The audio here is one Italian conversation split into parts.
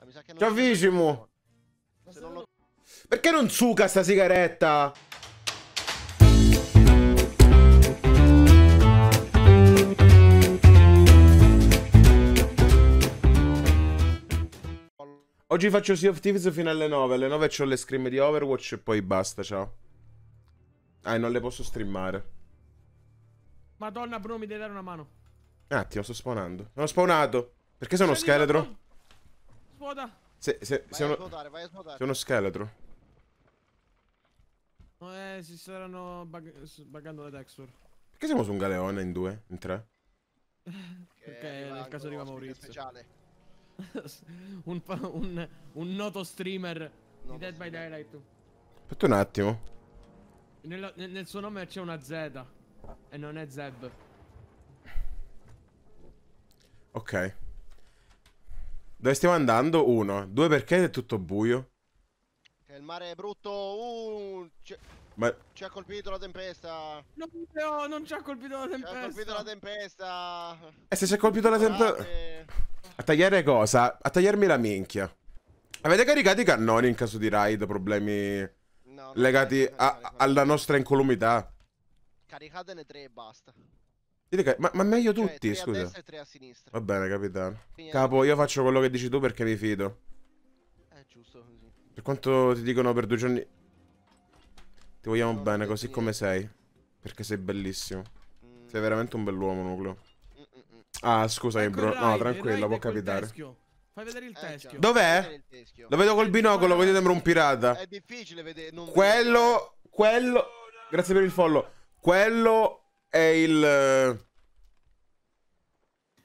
Ah, ciao Vicimo! Perché non suca sta sigaretta? Oggi faccio Sea of Thieves fino alle 9. Alle 9 ho le scrim di Overwatch e poi basta, ciao. Ah, non le posso streamare. Madonna, Bruno, mi devi dare una mano. Un ah, attimo, sto spawnando. Non ho spawnato. Perché sono scheletro? Svuota. Se, se, vai se uno, svuotare, vai a svuotare. C'è uno scheletro. eh, si staranno bug buggando le texture. Perché siamo su un galeone in due, in tre? Perché eh, nel caso arriva Maurizio. un, un, un, noto streamer noto di Dead by Daylight. Aspetta un attimo. Nel, nel suo nome c'è una Z. E non è Zeb. Ok. Dove stiamo andando? Uno. Due perché è tutto buio? Che il mare è brutto. Uh, Ma... ci ha colpito la tempesta. No, no, non ci ha colpito la tempesta. Ci ha colpito la tempesta. E eh, se ci ha colpito la tempesta... Eh. A tagliare cosa? A tagliarmi la minchia. Avete caricato i cannoni in caso di raid, problemi no, legati a, alla nostra incolumità? Caricatene tre e basta. Dite, ma, ma meglio cioè, tutti, scusa. A e a sinistra. Va bene, capitano. Quindi Capo, io faccio quello che dici tu perché mi fido. È eh, giusto così. Per quanto ti dicono per due giorni... Ti vogliamo no, bene così come sei. Perché sei bellissimo. Mm. Sei veramente un bell'uomo, Nucleo. Mm -mm. mm. Ah, scusa, ecco bro. no, tranquillo, può capitare. Eh, fai vedere il teschio. Eh, Dov'è? Lo vedo col binocolo, così sembra un pirata. È difficile vedere. Non quello. Quello. Grazie per il follow. Quello è il... Eh,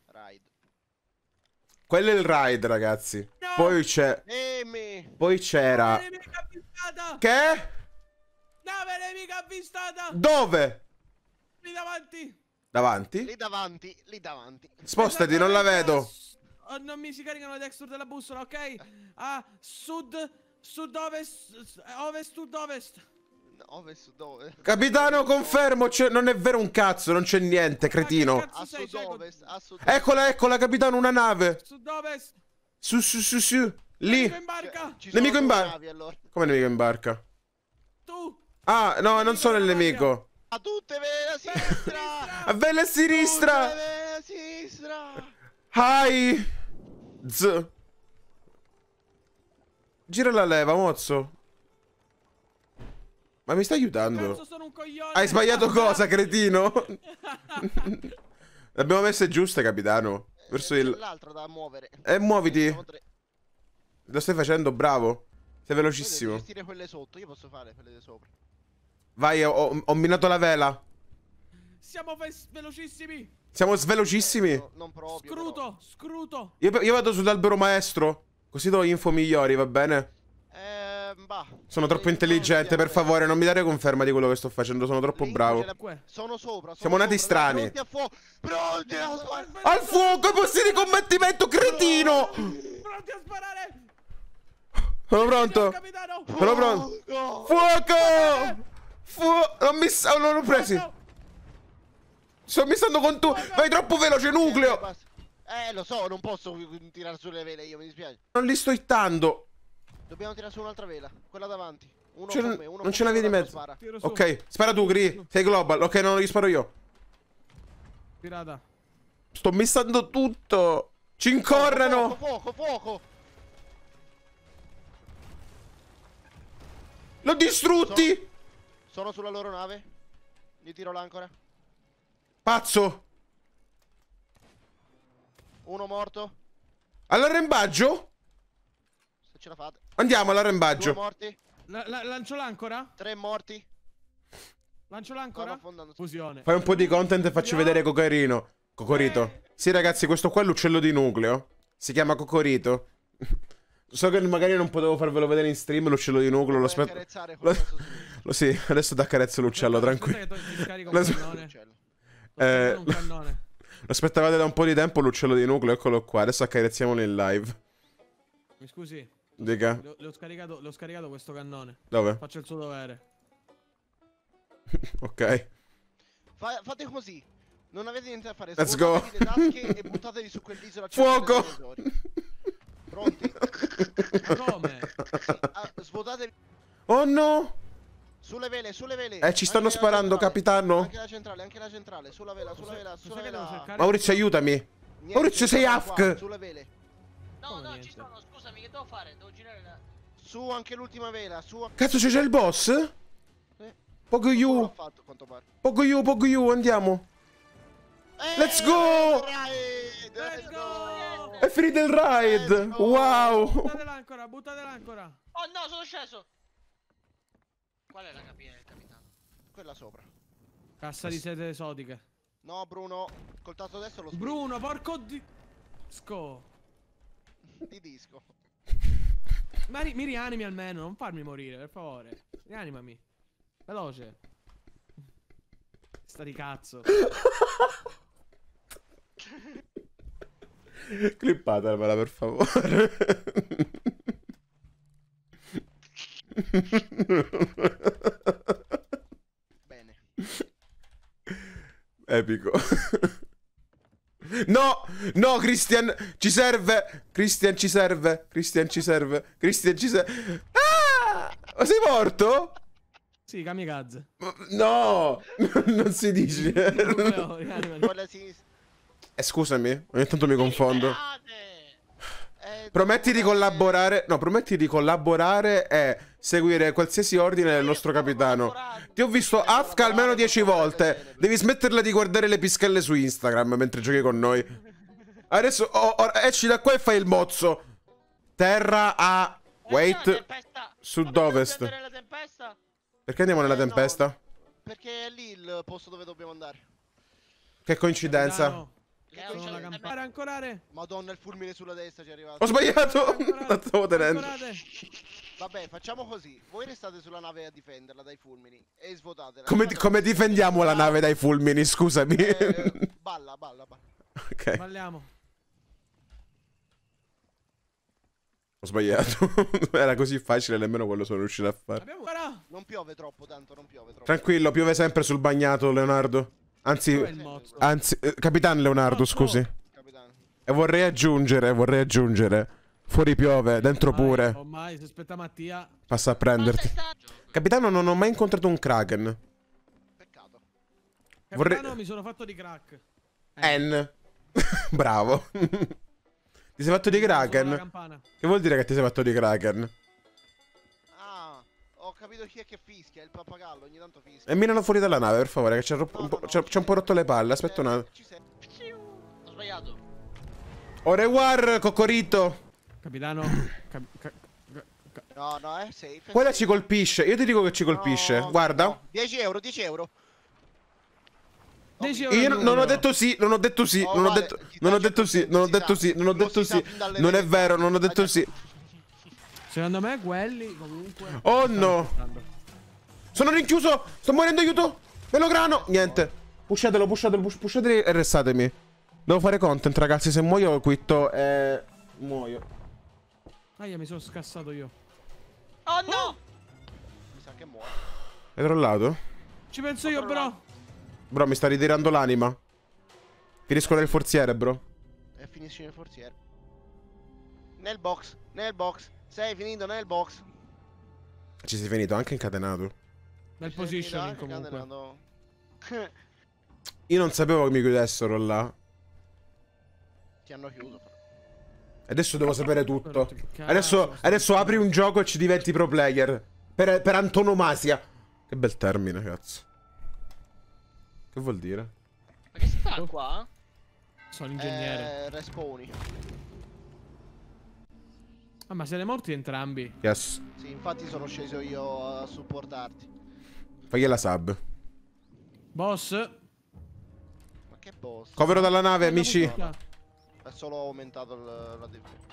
ride. Quello è il ride, ragazzi. No! Poi c'è... Poi c'era... Che? No, me l'hai mica avvistata! Dove? Lì davanti! Davanti? Lì davanti, lì davanti. Spostati, non la vedo. Oh, non mi si caricano le texture della bussola, ok? A sud, sud-ovest, ovest-sud-ovest ovest sud Capitano, confermo, non è vero un cazzo, non c'è niente, cretino. A sud ovest, a sud Eccola, eccola, capitano, una nave. Sud ovest. Su, su, su, su. Lì. Nemico in barca. Cioè, nemico in barca. Allora. Come nemico in barca? Tu. Ah, no, non sono il nemico. A tutte vera sinistra. a bella sinistra. Tutte sinistra. Hai. Z. Gira la leva, mozzo. Ma mi stai aiutando? Cazzo, sono un coglione. Hai sbagliato cosa, cretino? L'abbiamo messa giusta, capitano. Verso il... L'altro da muovere. Eh, muoviti. Lo stai facendo, bravo. Sei velocissimo. Devi gestire quelle sotto, io posso fare quelle di sopra. Vai, ho, ho minato la vela. Siamo velocissimi. Siamo svelocissimi. Eh, no, non proprio. Scruto, però. scruto. Io, io vado sull'albero maestro. Così do info migliori, va bene? Sono troppo intelligente, per favore, non mi dare conferma di quello che sto facendo, sono troppo bravo. Sono sopra, sono Siamo nati strani. Pronti a fuoco. Al fuoco, ai posti di combattimento, cretino! Pronti a sparare. Sono pronto. Sono pronto. Fuoco! Fuoco! Non mi sa, oh, non l'ho preso! Sto, missando con tu. Vai troppo veloce, nucleo. Eh, lo so, non posso tirare sulle vele io, mi dispiace. Non li sto hittando. Dobbiamo tirare su un'altra vela. Quella davanti. Uno con me, uno non c'è una via di mezzo. Ok, spara tu, Gri. Sei global. Ok, no, non gli sparo io. Pirata. Sto missando tutto. Ci incorrano. Fuoco, fuoco, fuoco. L'ho distrutti. Sono... Sono sulla loro nave. Gli tiro l'ancora. Pazzo. Uno morto. All'arrembaggio? ce la fate. Andiamo all'arrembaggio. Due morti. La, la, lancio l'ancora? Tre morti. Lancio l'ancora? Fusione. Fai un po' di content e faccio no. vedere Cocorino. Cocorito. Eh. Sì, ragazzi, questo qua è l'uccello di nucleo. Si chiama Cocorito. So che magari non potevo farvelo vedere in stream l'uccello di nucleo, lo aspetto. Lo... lo... Sì, adesso ti accarezzo l'uccello, tranquillo. Lo... Eh, lo... aspettavate da un po' di tempo l'uccello di nucleo, eccolo qua. Adesso accarezziamolo in live. Mi scusi. Di che? L'ho scaricato, scaricato questo cannone. Dove? Faccio il suo dovere. ok. Fa fate così. Non avete niente da fare. Let's go. le tasche e buttatevi su quell'isola. Fuoco! Pronti? Come? Sì, ah, svuotatevi. Oh no! Sulle vele, sulle vele. Eh, ci stanno anche sparando, capitano. Anche la centrale, anche la centrale. Sulla vela, sulla vela, sulla vela. Maurizio, aiutami. Niente, Maurizio, sei AFK. Sulle vele. No, no, niente. ci sono, scusami, che devo fare? Devo girare la... Su anche l'ultima vela, su... Cazzo, c'è già il boss? Eh. Pogoyu! Fatto, Pogoyu, Pogoyu, andiamo! Eh, Let's go! Ride, Let's go! go! È finito il ride! Oh. Wow! Buttate l'ancora, buttate l'ancora! Oh no, sono sceso! Qual è la cabina del capitano? Quella sopra. Cassa di sete esotiche. No, Bruno, col tasto destro lo spingo. Bruno, porco di... Sco. Ti disco. Ma ri mi rianimi almeno, non farmi morire, per favore. Rianimami. Veloce. Sta di cazzo. Clippatela, per favore. Bene. Epico. No, Christian, ci serve. Christian, ci serve. Christian, ci serve. Christian, ci serve. Ah! Ma sei morto? Sì, kamikaze. No, non si dice. No, eh, scusami, ogni tanto mi confondo. Prometti di eh, collaborare. No, prometti di collaborare e seguire qualsiasi ordine del nostro capitano. Ti ho visto Afka almeno dieci volte. Devi smetterla di guardare le pischelle su Instagram mentre giochi con noi. Adesso oh, oh, esci da qua e fai il mozzo. Terra a... Wait. Sud-ovest. Perché andiamo nella eh, tempesta? perché è lì il posto dove dobbiamo andare. Che coincidenza. No, che coincidenza. Ancorare, Madonna, il fulmine sulla destra ci è arrivato. Ho sbagliato. La stavo tenendo. Vabbè, facciamo così. Voi restate sulla nave a difenderla dai fulmini e svuotatela. Come, come difendiamo la ah. nave dai fulmini? Scusami. Eh, balla, balla, balla. Ok. Balliamo. Ho sbagliato. Era così facile, nemmeno quello sono riuscito a fare. Non piove troppo, tanto non piove troppo. Tranquillo, piove sempre sul bagnato, Leonardo. Anzi, anzi eh, Capitan Leonardo, scusi. E vorrei aggiungere, vorrei aggiungere. Fuori piove, dentro pure. Ormai, si aspetta Mattia. Passa a prenderti. Capitano, non ho mai incontrato un Kraken. Peccato. Capitano, mi sono fatto di crack. N. Bravo. Ti sei fatto dei Kraken? Che vuol dire che ti sei fatto dei Kraken? Ah, ho capito chi è che fischia, il pappagallo, ogni tanto fischia. E eh, minano fuori dalla nave, per favore, che c'è no, un, no, no, un, po' rotto le palle, aspetta un attimo. Ho sbagliato. Ore war, Cocorito. Capitano, cap cap No, no, è eh, safe. Quella ci colpisce. Io ti dico che ci colpisce. No, Guarda. No. 10 euro, 10 euro. Io non ho detto sì, non ho detto sì, non ho detto, non ho detto sì, non ho detto sì, non ho detto sì. Non è vero, non ho detto sì. Secondo me quelli comunque... Oh no! Sono rinchiuso! Sto morendo, aiuto! Melograno! Niente. Pushatelo, pushatelo, pushatelo e restatemi. Devo fare content, ragazzi. Se muoio, quitto e... Muoio. Aia, ah, mi sono scassato io. Oh no! Mi sa che muoio. Hai trollato? Ci penso io, bro. Bro, mi sta ritirando l'anima. Finisco nel forziere, bro. E eh, finisci nel forziere. Nel box, nel box. Sei finito nel box. Ci sei finito anche incatenato. Nel Bel position comunque. Incatenato. Io non sapevo che mi chiudessero là. Ti hanno chiuso. Adesso devo sapere tutto. Adesso, adesso apri un gioco e ci diventi pro player. Per, per antonomasia. Che bel termine, cazzo. Che vuol dire? Ma che si fa oh. qua? Sono ingegnere. Eh, respawni. Ah, ma siete morti entrambi? Yes. Sì, infatti sono sceso io a supportarti. Fagli la sub. Boss. Ma che boss? Covero dalla nave, amici. È solo aumentato il, la difesa.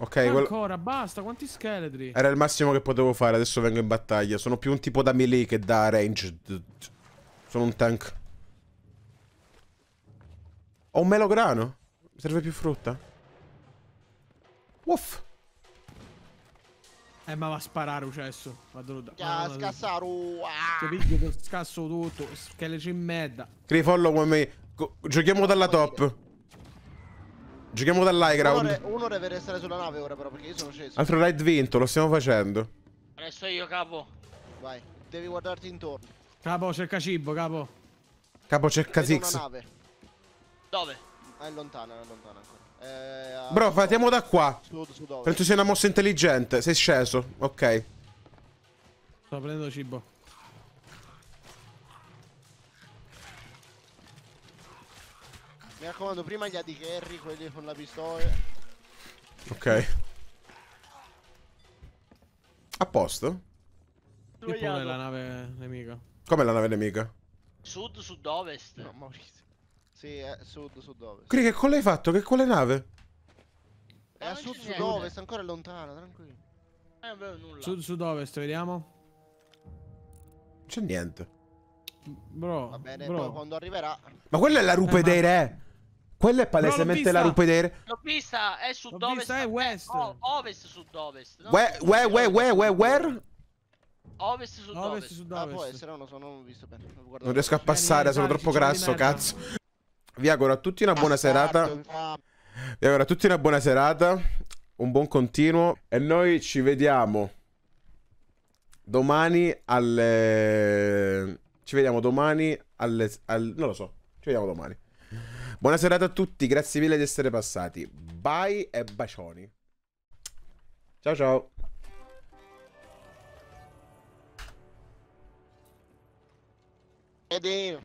Ok, ma ancora, basta, quanti scheletri? Era il massimo che potevo fare, adesso vengo in battaglia. Sono più un tipo da melee che da range. Sono un tank. Ho un melograno. Mi serve più frutta. Uff. Eh, ma va a sparare, uccesso. Cioè, vado da. Ah, scassaro. Ah. Piglio, scasso tutto. Scheletrici in merda. Crifollo come me. Giochiamo dalla top. Giochiamo dall'high ground. Uno deve restare sulla nave ora, però, perché io sono sceso. Altro ride vinto, lo stiamo facendo. Adesso io, capo. Vai, devi guardarti intorno. Capo, cerca cibo, capo. Capo, cerca Six. Dove? Ah, è lontana, è lontana ancora. Eh, a... Bro, partiamo da qua. Sud, sud Penso sia una mossa intelligente. Sei sceso, ok. Sto prendendo cibo. Mi raccomando, prima gli adicherri, quelli con la pistola. Ok. A posto? Tipo la nave nemica. Com'è la nave nemica? Sud, sud-ovest. No, Maurizio. Sì, è eh, sud, sud-ovest. Cri, che cosa hai fatto? Che quale nave? È eh, a eh, sud, sud-ovest, ancora lontano, tranquillo. Eh, non vedo nulla. Sud, sud-ovest, vediamo. C'è niente. Bro, Va bene, bro. quando arriverà. Ma quella è la rupe eh, dei re. Quella è palesemente la rupe dei re. L'ho vista, è sud-ovest. L'ho vista, è west. Oh, ovest, sud-ovest. No? Where, where, where, where, where? Ovest sud ovest. ovest sud ovest. Ah, può essere, no, ho visto bene. Non riesco a passare, sono troppo grasso, cazzo. Vi auguro a tutti una buona serata. Vi auguro a tutti una buona serata. Un buon continuo. E noi ci vediamo domani alle. Ci vediamo domani alle. Al... Non lo so. Ci vediamo domani. Buona serata a tutti, grazie mille di essere passati. Bye e bacioni. Ciao ciao. Pedrinho.